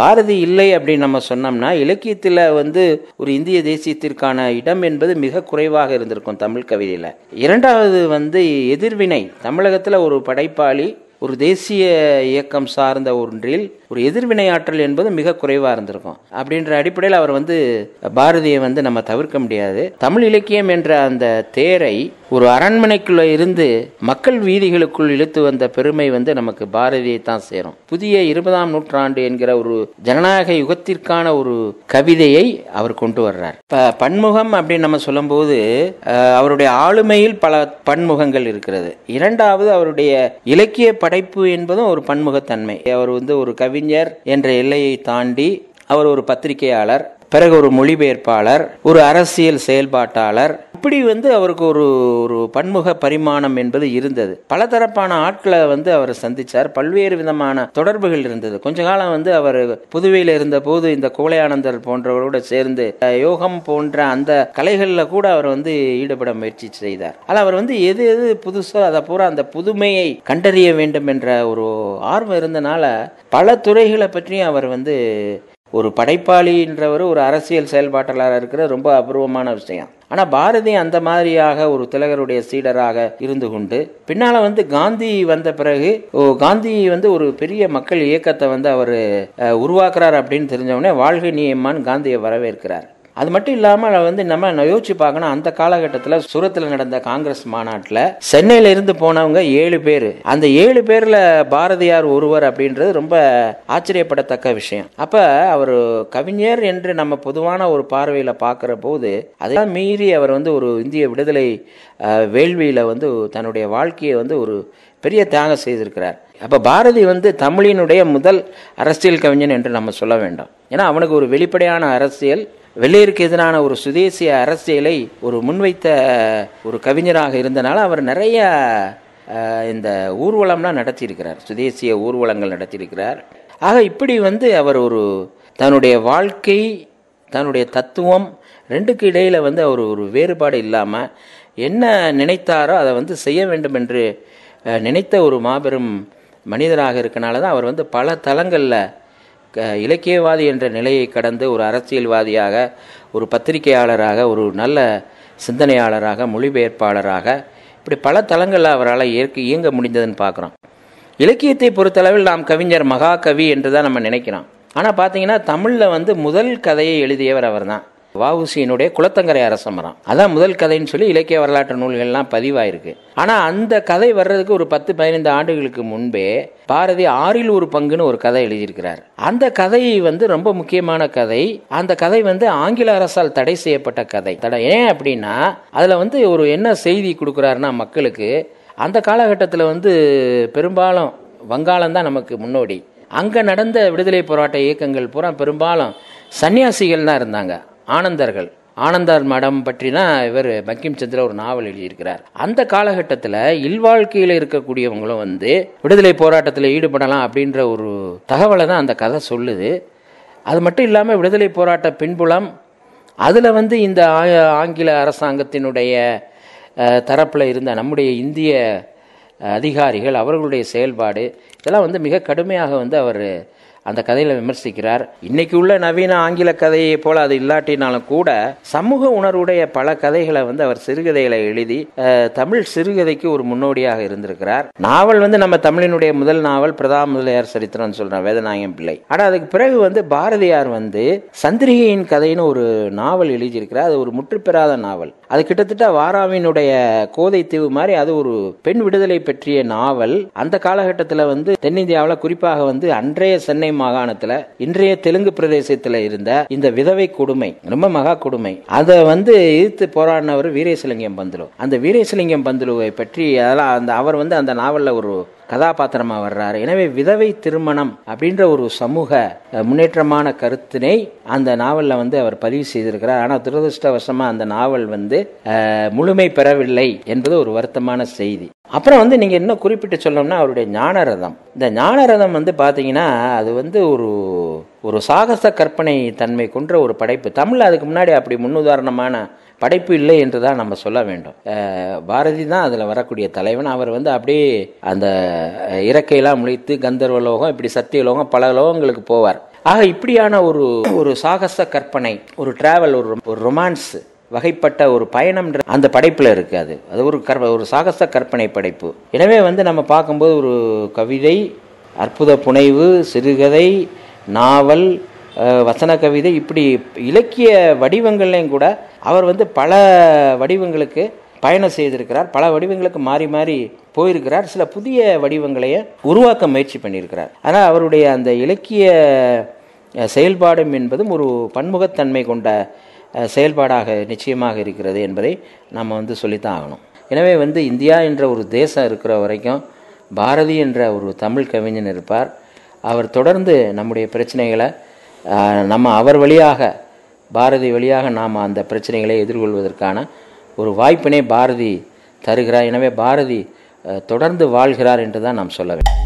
பாரதி இல்லை அப்படின்னு நம்ம சொன்னோம்னா இலக்கியத்தில் வந்து ஒரு இந்திய தேசியத்திற்கான இடம் என்பது மிக குறைவாக இருந்திருக்கும் தமிழ் கவிதையில் இரண்டாவது வந்து எதிர்வினை தமிழகத்தில் ஒரு படைப்பாளி ஒரு தேசிய இயக்கம் சார்ந்த ஒன்றில் ஒரு எதிர்வினை ஆற்றல் என்பது மிக குறைவாக இருந்திருக்கும் அப்படின்ற அடிப்படையில் அவர் வந்து பாரதியை வந்து நம்ம தவிர்க்க முடியாது தமிழ் இலக்கியம் என்ற அந்த தேரை ஒரு அரண்மனைக்குள்ள இருந்து மக்கள் வீதிகளுக்குள் இழுத்து வந்த பெருமை வந்து நமக்கு பாரதியை தான் சேரும் புதிய இருபதாம் நூற்றாண்டு என்கிற ஒரு ஜனநாயக யுகத்திற்கான ஒரு கவிதையை அவர் கொண்டு வர்றார் பன்முகம் அப்படின்னு நம்ம சொல்லும்போது அவருடைய ஆளுமையில் பல பன்முகங்கள் இருக்கிறது இரண்டாவது அவருடைய இலக்கிய படைப்பு என்பதும் ஒரு பன்முகத்தன்மை அவர் வந்து ஒரு கவி கவிஞர் என்ற எல்லையை தாண்டி அவர் ஒரு பத்திரிகையாளர் பிறகு ஒரு மொழிபெயர்ப்பாளர் ஒரு அரசியல் செயல்பாட்டாளர் இப்படி வந்து அவருக்கு ஒரு ஒரு பன்முக பரிமாணம் என்பது இருந்தது பலதரப்பான ஆட்களை வந்து அவர் சந்தித்தார் பல்வேறு விதமான தொடர்புகள் இருந்தது கொஞ்ச காலம் வந்து அவர் புதுவையில் இருந்தபோது இந்த கோலையானந்தர் போன்றவரோட சேர்ந்து யோகம் போன்ற அந்த கலைகளில் கூட அவர் வந்து ஈடுபட முயற்சி செய்தார் ஆனால் அவர் வந்து எது எது புதுசோ அதை பூரா அந்த புதுமையை கண்டறிய வேண்டும் என்ற ஒரு ஆர்வம் இருந்தனால பல துறைகளை பற்றியும் அவர் வந்து ஒரு படைப்பாளின்றவர் ஒரு அரசியல் செயல்பாட்டாளராக இருக்கிற ரொம்ப அபூர்வமான விஷயம் ஆனால் பாரதி அந்த மாதிரியாக ஒரு திலகருடைய சீடராக இருந்து கொண்டு பின்னால் வந்து காந்தி வந்த பிறகு காந்தி வந்து ஒரு பெரிய மக்கள் இயக்கத்தை வந்து அவர் உருவாக்குறார் அப்படின்னு தெரிஞ்சவுடனே வாழ்க நீயம்மான் காந்தியை வரவேற்கிறார் அது மட்டும் இல்லாமல் வந்து நம்ம யோசிச்சு பார்க்கணும் அந்த காலகட்டத்தில் சூரத்தில் நடந்த காங்கிரஸ் மாநாட்டில் சென்னையில இருந்து போனவங்க ஏழு பேர் அந்த ஏழு பேரில் பாரதியார் ஒருவர் அப்படின்றது ரொம்ப ஆச்சரியப்படத்தக்க விஷயம் அப்போ அவர் கவிஞர் என்று நம்ம பொதுவான ஒரு பார்வையில் பார்க்குற போது அதெல்லாம் மீறி அவர் வந்து ஒரு இந்திய விடுதலை வேள்வியில் வந்து தன்னுடைய வாழ்க்கையை வந்து ஒரு பெரிய தியாகம் செய்திருக்கிறார் அப்போ பாரதி வந்து தமிழினுடைய முதல் அரசியல் கவிஞன் என்று நம்ம சொல்ல வேண்டும் ஏன்னா அவனுக்கு ஒரு வெளிப்படையான அரசியல் வெள்ளையருக்கு எதிரான ஒரு சுதேசிய அரசியலை ஒரு முன்வைத்த ஒரு கவிஞராக இருந்தனால அவர் நிறைய இந்த ஊர்வலம்லாம் நடத்தியிருக்கிறார் சுதேசிய ஊர்வலங்கள் நடத்தியிருக்கிறார் ஆக இப்படி வந்து அவர் ஒரு தன்னுடைய வாழ்க்கை தன்னுடைய தத்துவம் ரெண்டுக்கு இடையில் வந்து அவர் ஒரு வேறுபாடு இல்லாமல் என்ன நினைத்தாரோ அதை வந்து செய்ய வேண்டும் என்று நினைத்த ஒரு மாபெரும் மனிதராக இருக்கனால தான் அவர் வந்து பல தளங்களில் இலக்கியவாதி என்ற நிலையை கடந்து ஒரு அரசியல்வாதியாக ஒரு பத்திரிகையாளராக ஒரு நல்ல சிந்தனையாளராக மொழிபெயர்ப்பாளராக இப்படி பல தளங்களில் அவரால் இயற்க இயங்க முடிந்ததுன்னு பார்க்குறோம் இலக்கியத்தை பொறுத்தளவில் நாம் கவிஞர் மகாகவி என்று தான் நம்ம நினைக்கிறோம் ஆனால் பார்த்தீங்கன்னா தமிழில் வந்து முதல் கதையை எழுதியவர் அவர் தான் வவுசியினுடைய குளத்தங்கரை அரசமரம் அதான் முதல் கதைன்னு சொல்லி இலக்கிய வரலாற்று நூல்கள்லாம் பதிவாயிருக்கு ஆனால் அந்த கதை வர்றதுக்கு ஒரு பத்து பதினைந்து ஆண்டுகளுக்கு முன்பே பாரதி ஆறில் ஒரு பங்குன்னு ஒரு கதை எழுதியிருக்கிறார் அந்த கதை வந்து ரொம்ப முக்கியமான கதை அந்த கதை வந்து ஆங்கில அரசால் தடை செய்யப்பட்ட கதை தடை ஏன் அப்படின்னா அதில் வந்து ஒரு என்ன செய்தி கொடுக்குறாருன்னா மக்களுக்கு அந்த காலகட்டத்தில் வந்து பெரும்பாலும் வங்காளம் தான் நமக்கு முன்னோடி அங்கே நடந்த விடுதலை போராட்ட இயக்கங்கள் பூரா பெரும்பாலும் சன்னியாசிகள் தான் இருந்தாங்க ஆனந்தர்கள் ஆனந்தார் மடம் பற்றி தான் இவர் பங்கிம் சந்திர ஒரு நாவல் எழுதியிருக்கிறார் அந்த காலகட்டத்தில் இல்வாழ்க்கையில் இருக்கக்கூடியவங்களும் வந்து விடுதலை போராட்டத்தில் ஈடுபடலாம் அப்படின்ற ஒரு தகவலை தான் அந்த கதை சொல்லுது அது மட்டும் இல்லாமல் விடுதலை போராட்ட பின்புலம் அதில் வந்து இந்த ஆங்கில அரசாங்கத்தினுடைய தரப்பில் இருந்த நம்முடைய இந்திய அதிகாரிகள் அவர்களுடைய செயல்பாடு இதெல்லாம் வந்து மிக கடுமையாக வந்து அவர் அந்த கதையில் விமர்சிக்கிறார் இன்னைக்கு உள்ள நவீன ஆங்கில கதையை போல அது இல்லாட்டினாலும் கூட சமூக உணர்வுடைய பல கதைகளை வந்து அவர் சிறுகதைகளை எழுதி தமிழ் சிறுகதைக்கு ஒரு முன்னோடியாக இருந்திருக்கிறார் நாவல் வந்து நம்ம தமிழினுடைய முதல் நாவல் பிரதா முதலியார் சரித்திரம் சொல்றோம் வேதநாயகம் பிள்ளை ஆனா அதுக்கு பிறகு வந்து பாரதியார் வந்து சந்திரிகையின் கதைன்னு ஒரு நாவல் எழுதியிருக்கிறார் அது ஒரு முற்றுப்பெறாத நாவல் அது கிட்டத்தட்ட வாராவினுடைய கோதை தீவு மாதிரி அது ஒரு பெண் விடுதலை பற்றிய நாவல் அந்த காலகட்டத்தில் வந்து தென்னிந்தியாவில் குறிப்பாக வந்து அன்றைய சென்னை மாகாணத்துல இன்றைய தெலுங்கு பிரதேசத்துல இருந்த இந்த விதவை கொடுமை ரொம்ப மகா கொடுமை அதை வந்து எதிர்த்து போராடினவர் வீரேசலிங்கம் பந்துலு அந்த வீரேசலிங்கம் பந்துலுவை பற்றி அதெல்லாம் அந்த அவர் வந்து அந்த நாவலில் ஒரு கதாபாத்திரமாக வர்றாரு எனவே விதவை திருமணம் அப்படின்ற ஒரு சமூக முன்னேற்றமான கருத்தினை அந்த நாவலில் வந்து அவர் பதிவு செய்திருக்கிறார் ஆனால் துரதிருஷ்டவசமாக அந்த நாவல் வந்து முழுமை பெறவில்லை என்பது ஒரு வருத்தமான செய்தி அப்புறம் வந்து நீங்கள் இன்னும் குறிப்பிட்டு சொல்லணும்னா அவருடைய ஞானரதம் இந்த ஞானரதம் வந்து பார்த்தீங்கன்னா அது வந்து ஒரு ஒரு சாகச கற்பனை தன்மை கொன்ற ஒரு படைப்பு தமிழ் அதுக்கு முன்னாடி அப்படி முன்னுதாரணமான படைப்பு இல்லை என்றுதான் நம்ம சொல்ல வேண்டும் பாரதி தான் அதில் வரக்கூடிய தலைவன் அவர் வந்து அப்படியே அந்த இறக்கையெல்லாம் முழித்து கந்தர்வ லோகம் இப்படி சத்திய லோகம் பல லோகங்களுக்கு போவார் ஆக இப்படியான ஒரு ஒரு சாகச கற்பனை ஒரு டிராவல் ஒரு ஒரு ரொமான்ஸ் வகைப்பட்ட ஒரு பயணம் அந்த படைப்பில் இருக்காது அது ஒரு கற்ப ஒரு சாகச கற்பனை படைப்பு எனவே வந்து நம்ம பார்க்கும்போது ஒரு கவிதை அற்புத புனைவு சிறுகதை நாவல் வசன கவிதை இப்படி இலக்கிய வடிவங்கள்லையும் கூட அவர் வந்து பல வடிவங்களுக்கு பயணம் செய்திருக்கிறார் பல வடிவங்களுக்கு மாறி மாறி போயிருக்கிறார் சில புதிய வடிவங்களையே உருவாக்க முயற்சி பண்ணியிருக்கிறார் ஆனால் அவருடைய அந்த இலக்கிய செயல்பாடும் என்பதும் ஒரு பன்முகத்தன்மை கொண்ட செயல்பாடாக நிச்சயமாக இருக்கிறது என்பதை நம்ம வந்து சொல்லித்தான் ஆகணும் எனவே வந்து இந்தியா என்ற ஒரு தேசம் இருக்கிற வரைக்கும் பாரதி என்ற ஒரு தமிழ் கவிஞன் இருப்பார் அவர் தொடர்ந்து நம்முடைய பிரச்சனைகளை நம்ம அவர் வழியாக பாரதி வழியாக நாம் அந்த பிரச்சனைகளை எதிர்கொள்வதற்கான ஒரு வாய்ப்பினை பாரதி தருகிறார் எனவே பாரதி தொடர்ந்து வாழ்கிறார் என்று தான் நாம் சொல்ல வேண்டும்